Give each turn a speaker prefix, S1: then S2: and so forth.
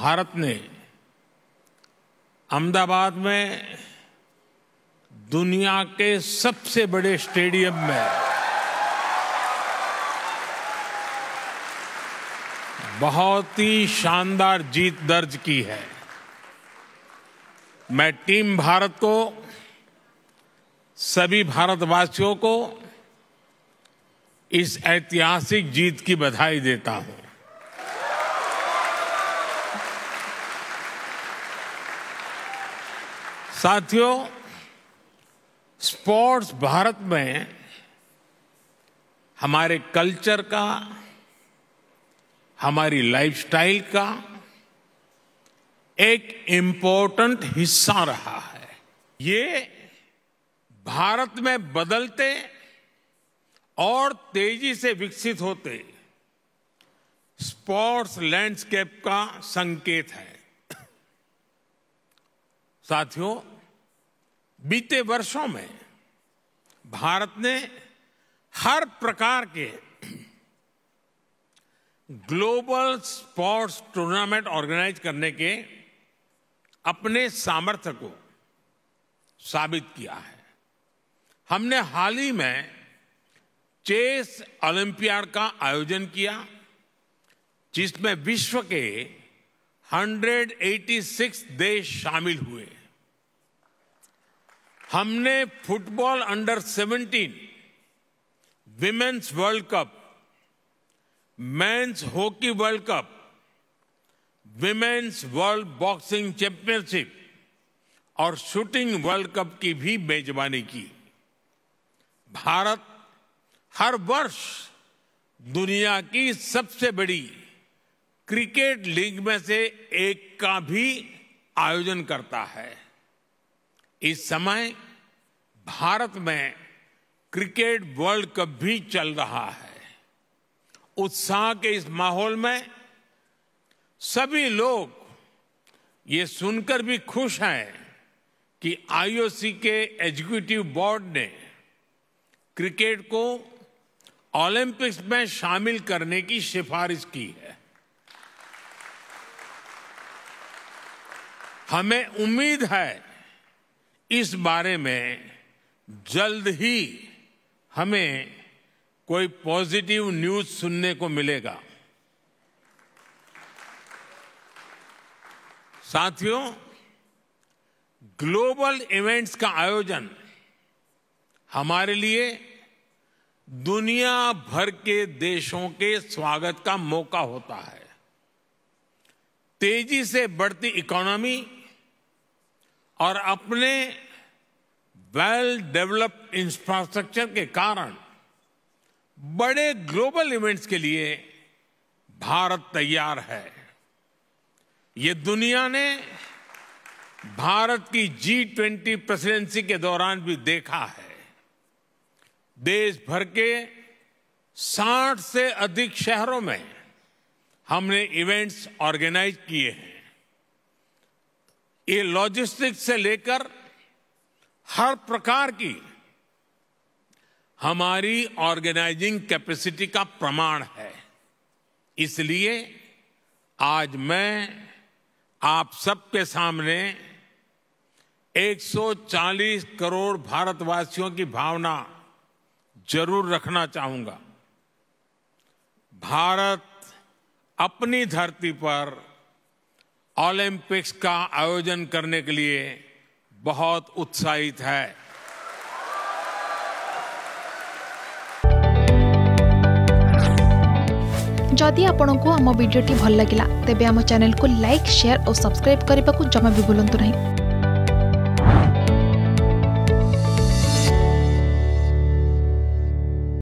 S1: भारत ने अहमदाबाद में दुनिया के सबसे बड़े स्टेडियम में बहुत ही शानदार जीत दर्ज की है मैं टीम भारत को सभी भारतवासियों को इस ऐतिहासिक जीत की बधाई देता हूं साथियों स्पोर्ट्स भारत में हमारे कल्चर का हमारी लाइफस्टाइल का एक इम्पोर्टेंट हिस्सा रहा है ये भारत में बदलते और तेजी से विकसित होते स्पोर्ट्स लैंडस्केप का संकेत है साथियों बीते वर्षों में भारत ने हर प्रकार के ग्लोबल स्पोर्ट्स टूर्नामेंट ऑर्गेनाइज करने के अपने सामर्थ्य को साबित किया है हमने हाल ही में चेस ओलंपियाड का आयोजन किया जिसमें विश्व के 186 देश शामिल हुए हमने football under 17 women's world cup men's hockey world cup women's world boxing championship और शूटिंग वर्ल्ड कप की भी मेजबानी की भारत हर वर्ष दुनिया की सबसे बड़ी क्रिकेट लीग में से एक का भी आयोजन करता है इस समय भारत में क्रिकेट वर्ल्ड कप भी चल रहा है उत्साह के इस माहौल में सभी लोग ये सुनकर भी खुश हैं कि आईओसी के एग्जीक्यूटिव बोर्ड ने क्रिकेट को ओलंपिक्स में शामिल करने की सिफारिश की है हमें उम्मीद है इस बारे में जल्द ही हमें कोई पॉजिटिव न्यूज सुनने को मिलेगा साथियों ग्लोबल इवेंट्स का आयोजन हमारे लिए दुनिया भर के देशों के स्वागत का मौका होता है तेजी से बढ़ती इकोनॉमी और अपने वेल डेवलप्ड इंफ्रास्ट्रक्चर के कारण बड़े ग्लोबल इवेंट्स के लिए भारत तैयार है ये दुनिया ने भारत की जी ट्वेंटी प्रेसिडेंसी के दौरान भी देखा है देश भर के 60 से अधिक शहरों में हमने इवेंट्स ऑर्गेनाइज किए हैं ये लॉजिस्टिक से लेकर हर प्रकार की हमारी ऑर्गेनाइजिंग कैपेसिटी का प्रमाण है इसलिए आज मैं आप सबके सामने 140 करोड़ भारतवासियों की भावना जरूर रखना चाहूंगा भारत अपनी धरती पर ओलंपिक्स का आयोजन करने के लिए बहुत उत्साहित है जदि आपण को आम भिडी भल लगा तेब आम चेल को लाइक शेयर और सब्सक्राइब करने को जमा भी बुलां नहीं